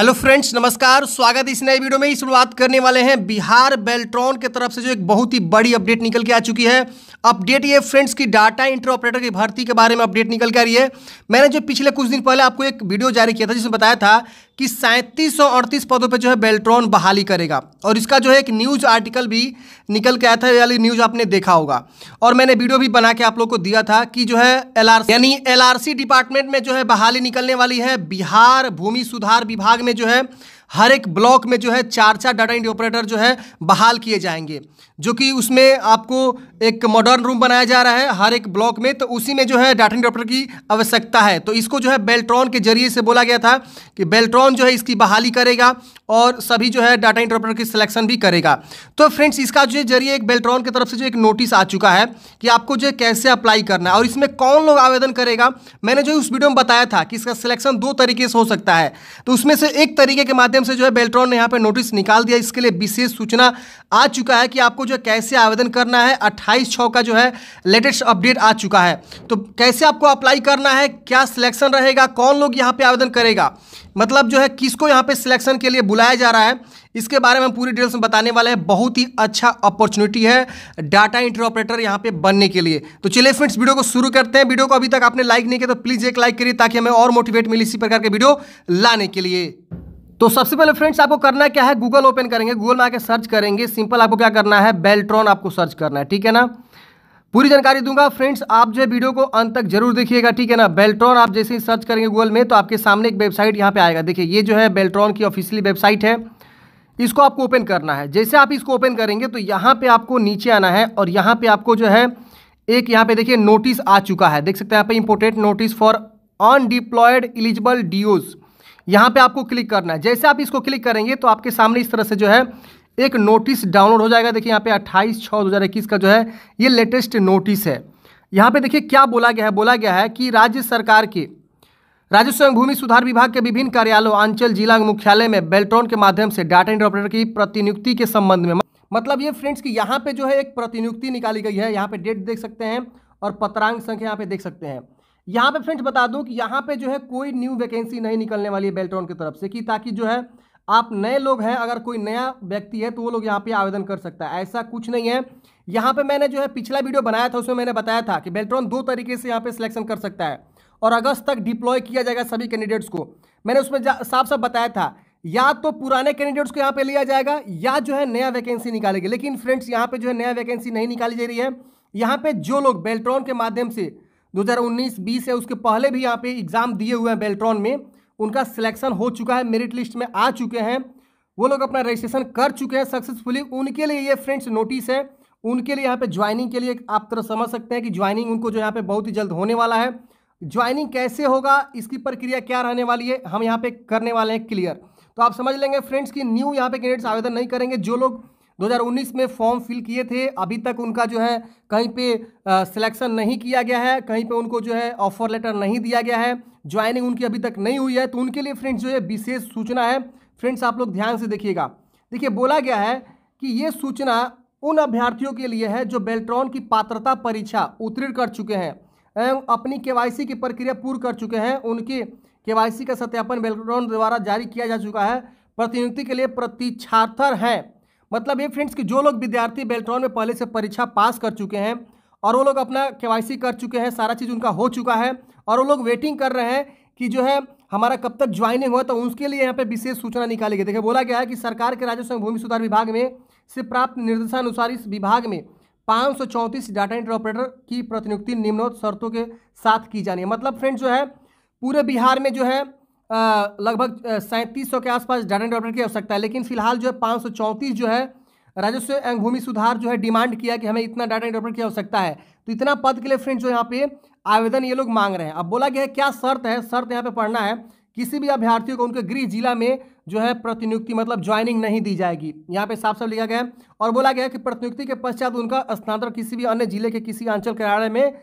hello friends नमस्कार स्वागत है इस नए वीडियो में ही शुरुआत करने वाले हैं बिहार बेल्ट्रॉन के तरफ से जो एक बहुत ही बड़ी अपडेट निकल के आ चुकी है अपडेट ये फ्रेंड्स की डाटा इंटर ऑपरेटर की भर्ती के बारे में अपडेट निकल के आ रही है मैंने जो पिछले कुछ दिन पहले आपको एक वीडियो जारी किया था जिसमें बताया था कि सैंतीस सौ अड़तीस पदों पर जो है बेल्ट्रॉन बहाली करेगा और इसका जो है एक न्यूज़ आर्टिकल भी निकल के आया था वाली न्यूज़ आपने देखा होगा और मैंने वीडियो भी बना के आप लोग को दिया था कि जो है एल यानी एल डिपार्टमेंट में जो है बहाली निकलने वाली है बिहार भूमि सुधार विभाग में जो है हर एक ब्लॉक में जो है चार चार डाटा एंट्री ऑपरेटर जो है बहाल किए जाएंगे जो कि उसमें आपको एक मॉडर्न रूम बनाया जा रहा है हर एक ब्लॉक में तो उसी में जो है डाटा एंट्री ऑपरेटर की आवश्यकता है तो इसको जो है बेल्ट्रॉन के जरिए से बोला गया था कि बेल्ट्रॉन जो है इसकी बहाली करेगा और सभी जो है डाटा एंट्री ऑपरेटर की सिलेक्शन भी करेगा तो फ्रेंड्स इसका जो जरिए एक बेल्ट्रॉन की तरफ से जो एक नोटिस आ चुका है कि आपको जो है कैसे अप्लाई करना है और इसमें कौन लोग आवेदन करेगा मैंने जो उस वीडियो में बताया था कि इसका सिलेक्शन दो तरीके से हो सकता है तो उसमें से एक तरीके के माध्यम माध्यम से जो है बेल्ट्रॉन ने यहाँ पे नोटिस निकाल दिया इसके लिए विशेष सूचना आ चुका है कि आपको जो कैसे आवेदन करना है अट्ठाईस छः का जो है लेटेस्ट अपडेट आ चुका है तो कैसे आपको अप्लाई करना है क्या सिलेक्शन रहेगा कौन लोग यहाँ पर आवेदन करेगा मतलब जो है किसको यहाँ पे सिलेक्शन के लिए बुलाया जा रहा है इसके बारे में पूरी डिटेल्स में बताने वाले हैं बहुत ही अच्छा अपॉर्चुनिटी है डाटा इंटर ऑपरेटर यहाँ पे बनने के लिए तो चलिए फ्रेंड्स वीडियो को शुरू करते हैं वीडियो को अभी तक आपने लाइक नहीं किया तो प्लीज़ एक लाइक करिए ताकि हमें और मोटिवेट मिले इसी प्रकार के वीडियो लाने के लिए तो सबसे पहले फ्रेंड्स आपको करना क्या है गूगल ओपन करेंगे गूगल में आके सर्च करेंगे सिंपल आपको क्या करना है बेल्ट्रॉन आपको सर्च करना है ठीक है ना पूरी जानकारी दूंगा फ्रेंड्स आप जो है वीडियो को अंत तक जरूर देखिएगा ठीक है ना बेल्ट्रॉन आप जैसे ही सर्च करेंगे गूगल में तो आपके सामने एक वेबसाइट यहाँ पे आएगा देखिए ये जो है बेल्ट्रॉन की ऑफिशियली वेबसाइट है इसको आपको ओपन करना है जैसे आप इसको ओपन करेंगे तो यहाँ पे आपको नीचे आना है और यहाँ पे आपको जो है एक यहाँ पे देखिए नोटिस आ चुका है देख सकते हैं यहाँ पे important notice for undeployed eligible DEOs यहाँ पे आपको क्लिक करना है जैसे आप इसको क्लिक करेंगे तो आपके सामने इस तरह से जो है एक नोटिस डाउनलोड हो जाएगा देखिए यहाँ पे 28 छः 2021 का जो है ये लेटेस्ट नोटिस है यहाँ पे देखिए क्या बोला गया है बोला गया है कि राज्य सरकार के राजस्व एवं भूमि सुधार विभाग के विभिन्न कार्यालयों आंचल जिला मुख्यालय में बेल्ट्रॉन के माध्यम से डाटा एंड ऑपरेटर की प्रतिनियुक्ति के संबंध में मतलब ये फ्रेंड्स की यहाँ पे जो है एक प्रतिनियुक्ति निकाली गई है यहाँ पे डेट देख सकते हैं और पत्रांक संख्या यहाँ पे देख सकते हैं यहाँ पे फ्रेंड्स बता दूं कि यहाँ पे जो है कोई न्यू वैकेंसी नहीं निकलने वाली है बेल्ट्रॉन की तरफ से कि ताकि जो है आप नए लोग हैं अगर कोई नया व्यक्ति है तो वो लोग यहाँ पे आवेदन कर सकता है ऐसा कुछ नहीं है यहाँ पे मैंने जो है पिछला वीडियो बनाया था उसमें मैंने बताया था कि बेल्ट्रॉन दो तरीके से यहाँ पे सिलेक्शन कर सकता है और अगस्त तक डिप्लॉय किया जाएगा सभी कैंडिडेट्स को मैंने उसमें साफ साफ बताया था या तो पुराने कैंडिडेट्स को यहाँ पे लिया जाएगा या जो है नया वैकेंसी निकालेगी लेकिन फ्रेंड्स यहाँ पे जो है नया वैकेंसी नहीं निकाली जा रही है यहाँ पे जो लोग बेल्ट्रॉन के माध्यम से दो उन्नीस बीस है उसके पहले भी यहाँ पे एग्ज़ाम दिए हुए हैं बेल्ट्रॉन में उनका सिलेक्शन हो चुका है मेरिट लिस्ट में आ चुके हैं वो लोग अपना रजिस्ट्रेशन कर चुके हैं सक्सेसफुली उनके लिए ये फ्रेंड्स नोटिस है उनके लिए यहाँ पे ज्वाइनिंग के लिए आप तरह समझ सकते हैं कि ज्वाइनिंग उनको जो यहाँ पे बहुत ही जल्द होने वाला है ज्वाइनिंग कैसे होगा इसकी प्रक्रिया क्या रहने वाली है हम यहाँ पे करने वाले हैं क्लियर तो आप समझ लेंगे फ्रेंड्स कि न्यू यहाँ पे कैंडिडेट्स आवेदन नहीं करेंगे जो लोग 2019 में फॉर्म फिल किए थे अभी तक उनका जो है कहीं पे सिलेक्शन नहीं किया गया है कहीं पे उनको जो है ऑफर लेटर नहीं दिया गया है ज्वाइनिंग उनकी अभी तक नहीं हुई है तो उनके लिए फ्रेंड्स जो है विशेष सूचना है फ्रेंड्स आप लोग ध्यान से देखिएगा देखिए बोला गया है कि ये सूचना उन अभ्यर्थियों के लिए है जो बेल्ट्रॉन की पात्रता परीक्षा उत्तीर्ण कर चुके हैं एवं अपनी के की प्रक्रिया पूर्ण कर चुके हैं उनके के का सत्यापन बेल्ट्रॉन द्वारा जारी किया जा चुका है प्रतिनियुक्ति के लिए प्रतीक्षार्थर हैं मतलब ये फ्रेंड्स कि जो लोग विद्यार्थी बेल्ट्रॉन में पहले से परीक्षा पास कर चुके हैं और वो लोग अपना के कर चुके हैं सारा चीज़ उनका हो चुका है और वो लोग वेटिंग कर रहे हैं कि जो है हमारा कब तक ज्वाइनिंग हुआ तो उसके लिए यहाँ पर विशेष सूचना निकाली गई देखिए बोला गया है कि सरकार के राजस्व भूमि सुधार विभाग में से प्राप्त निर्देशानुसार इस विभाग में पाँच डाटा इंटर ऑपरेटर की प्रतिनियुक्ति निम्नोत शर्तों के साथ की जानी है मतलब फ्रेंड जो है पूरे बिहार में जो है लगभग सैंतीस के आसपास डाटा डेवलपमेंट की आवश्यकता है लेकिन फिलहाल जो है पाँच जो है राजस्व एवं भूमि सुधार जो है डिमांड किया कि हमें इतना डाटा डेवलपमेंट की आवश्यकता है तो इतना पद के लिए फ्रेंड जो यहाँ पे आवेदन ये लोग मांग रहे हैं अब बोला गया है क्या शर्त है शर्त यहाँ पे पढ़ना है किसी भी अभ्यर्थियों को उनके गृह जिला में जो है प्रतिनियुक्ति मतलब ज्वाइनिंग नहीं दी जाएगी यहाँ पे साफ साफ लिखा गया है और बोला गया है कि प्रतिनियुक्ति के पश्चात उनका स्थानांतरण किसी भी अन्य जिले के किसी अंचल कार्यालय में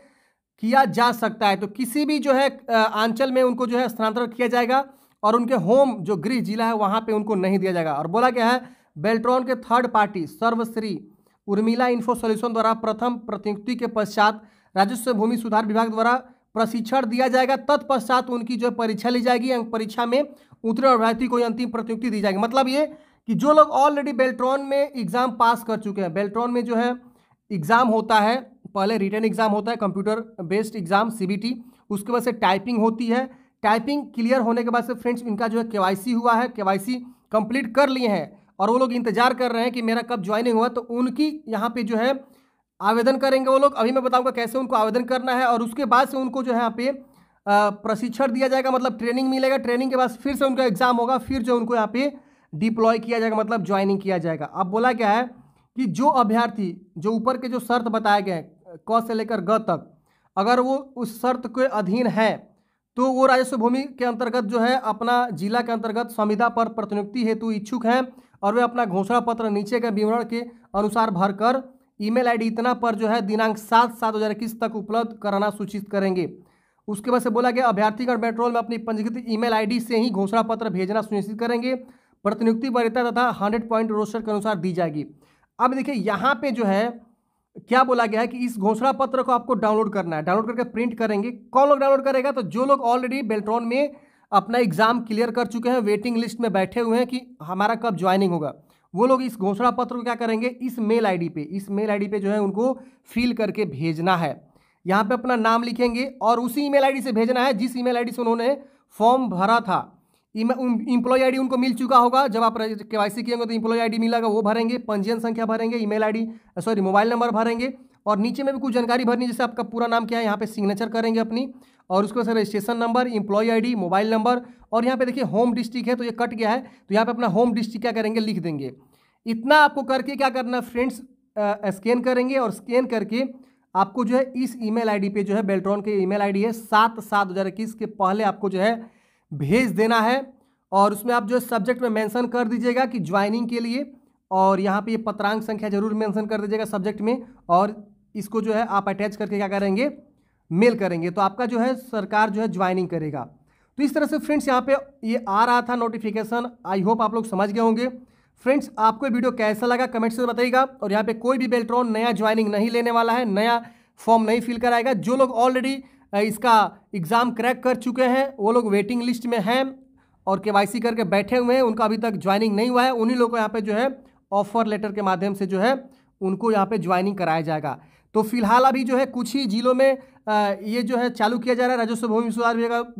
किया जा सकता है तो किसी भी जो है आंचल में उनको जो है स्थानांतरण किया जाएगा और उनके होम जो गृह जिला है वहाँ पे उनको नहीं दिया जाएगा और बोला गया है बेल्ट्रॉन के थर्ड पार्टी सर्वश्री उर्मिला इन्फो सोल्यूशन द्वारा प्रथम प्रतियुक्ति के पश्चात राजस्व भूमि सुधार विभाग द्वारा प्रशिक्षण दिया जाएगा तत्पश्चात उनकी जो परीक्षा ली जाएगी अंक परीक्षा में उत्तीर्ण अभ्यर्थी को अंतिम प्रतियुक्ति दी जाएगी मतलब ये कि जो लोग ऑलरेडी बेल्ट्रॉन में एग्ज़ाम पास कर चुके हैं बेल्ट्रॉन में जो है एग्ज़ाम होता है पहले रिटर्न एग्ज़ाम होता है कंप्यूटर बेस्ड एग्ज़ाम सीबीटी उसके बाद से टाइपिंग होती है टाइपिंग क्लियर होने के बाद से फ्रेंड्स इनका जो है केवाईसी हुआ है केवाईसी कंप्लीट कर लिए हैं और वो लोग इंतजार कर रहे हैं कि मेरा कब ज्वाइनिंग हुआ तो उनकी यहाँ पे जो है आवेदन करेंगे वो लोग अभी मैं बताऊँगा कैसे उनको आवेदन करना है और उसके बाद से उनको जो है यहाँ पे प्रशिक्षण दिया जाएगा मतलब ट्रेनिंग मिलेगा ट्रेनिंग के बाद फिर से उनका एग्ज़ाम होगा फिर जो उनको यहाँ पे डिप्लॉय किया जाएगा मतलब ज्वाइनिंग किया जाएगा अब बोला क्या है कि जो अभ्यर्थी जो ऊपर के जो शर्त बताए गए हैं क से लेकर ग तक अगर वो उस शर्त के अधीन है तो वो राजस्व भूमि के अंतर्गत जो है अपना जिला के अंतर्गत संविधा पर प्रतिनियुक्ति हेतु इच्छुक हैं और वे अपना घोषणा पत्र नीचे के विवरण के अनुसार भरकर ईमेल आईडी इतना पर जो है दिनांक सात सात दो हज़ार इक्कीस तक उपलब्ध कराना सूचित करेंगे उसके बाद से बोला गया अभ्यर्थीगण मेट्रोल में अपनी पंजीकृत ईमेल आईडी से ही घोषणा पत्र भेजना सुनिश्चित करेंगे प्रतिनियुक्ति वरीयता तथा हंड्रेड पॉइंट रोस्टर के अनुसार दी जाएगी अब देखिए यहाँ पे जो है क्या बोला गया है कि इस घोषणा पत्र को आपको डाउनलोड करना है डाउनलोड करके प्रिंट करेंगे कौन लोग डाउनलोड करेगा तो जो लोग ऑलरेडी बेल्ट्रॉन में अपना एग्जाम क्लियर कर चुके हैं वेटिंग लिस्ट में बैठे हुए हैं कि हमारा कब ज्वाइनिंग होगा वो लोग इस घोषणा पत्र को क्या करेंगे इस मेल आईडी पे इस मेल आईडी पे जो है उनको फिल करके भेजना है यहाँ पे अपना नाम लिखेंगे और उसी ईमेल आईडी से भेजना है जिस ईमेल आईडी से उन्होंने फॉर्म भरा था इम्प्लॉय आईडी उनको मिल चुका होगा जब आप के वाई सी किएंगे तो इम्प्लॉय आईडी मिलेगा वो भरेंगे पंजीयन संख्या भरेंगे email ID sorry mobile number भरेंगे और नीचे में भी कुछ जानकारी भरनी जैसे आपका पूरा नाम क्या है यहाँ पे सिग्नेचर करेंगे अपनी और उसके बाद registration number employ ID mobile number और यहाँ पे देखिए होम डिस्ट्रिक्ट है तो ये कट गया है तो यहाँ पे अपना होम डिस्ट्रिक्ट क्या करेंगे लिख देंगे इतना आपको करके क्या करना है फ्रेंड्स स्कैन करेंगे और स्कैन करके आपको जो है इस ईमेल आईडी पे जो है बेल्ट्रॉन के ईमेल आईडी है सात सात दो हज़ार इक्कीस के पहले आपको जो है भेज देना है और उसमें आप जो सब्जेक्ट में मेंशन कर दीजिएगा कि ज्वाइनिंग के लिए और यहाँ पे ये पत्रांक संख्या जरूर मेंशन कर दीजिएगा सब्जेक्ट में और इसको जो है आप अटैच करके क्या करेंगे मेल करेंगे तो आपका जो है सरकार जो है ज्वाइनिंग करेगा तो इस तरह से फ्रेंड्स यहाँ पे ये आ रहा था नोटिफिकेशन आई होप आप लोग समझ गए होंगे फ्रेंड्स आपको वीडियो कैसा लगा कमेंट से बताइएगा और यहाँ पे कोई भी बेल्ट्रॉन नया ज्वाइनिंग नहीं लेने वाला है नया फॉर्म नहीं फिल कराएगा जो लोग ऑलरेडी इसका एग्ज़ाम क्रैक कर चुके हैं वो लोग वेटिंग लिस्ट में हैं और के करके बैठे हुए हैं उनका अभी तक ज्वाइनिंग नहीं हुआ है उन्हीं लोग को यहाँ पर जो है ऑफर लेटर के माध्यम से जो है उनको यहाँ पे ज्वाइनिंग कराया जाएगा तो फिलहाल अभी जो है कुछ ही जिलों में ये जो है चालू किया जा रहा है राजस्व भूमि सुधार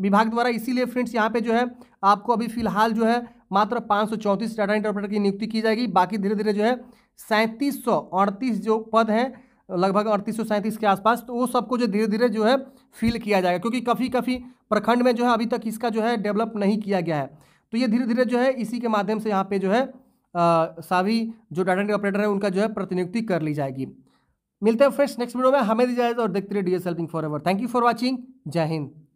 विभाग द्वारा इसीलिए फ्रेंड्स यहाँ पे जो है आपको अभी फिलहाल जो है मात्र पाँच सौ चौंतीस डाटा इंटरप्रेटर की नियुक्ति की जाएगी बाकी धीरे धीरे जो है सैंतीस सौ अड़तीस जो पद हैं लगभग अड़तीस सौ सैंतीस के आसपास तो वो सबको जो धीरे धीरे जो है फील किया जाएगा क्योंकि कभी कभी प्रखंड में जो है अभी तक इसका जो है डेवलप नहीं किया गया है तो ये धीरे धीरे जो है इसी के माध्यम से यहाँ पे जो है सभी जो डाटा एंट्री ऑपरेटर है उनका जो है प्रतिनियुक्ति कर ली जाएगी मिलते हैं फ्रेंड्स नेक्स्ट वीडियो में हमें दी जाए और देखते रहिए D S helping forever thank you for watching जय हिंद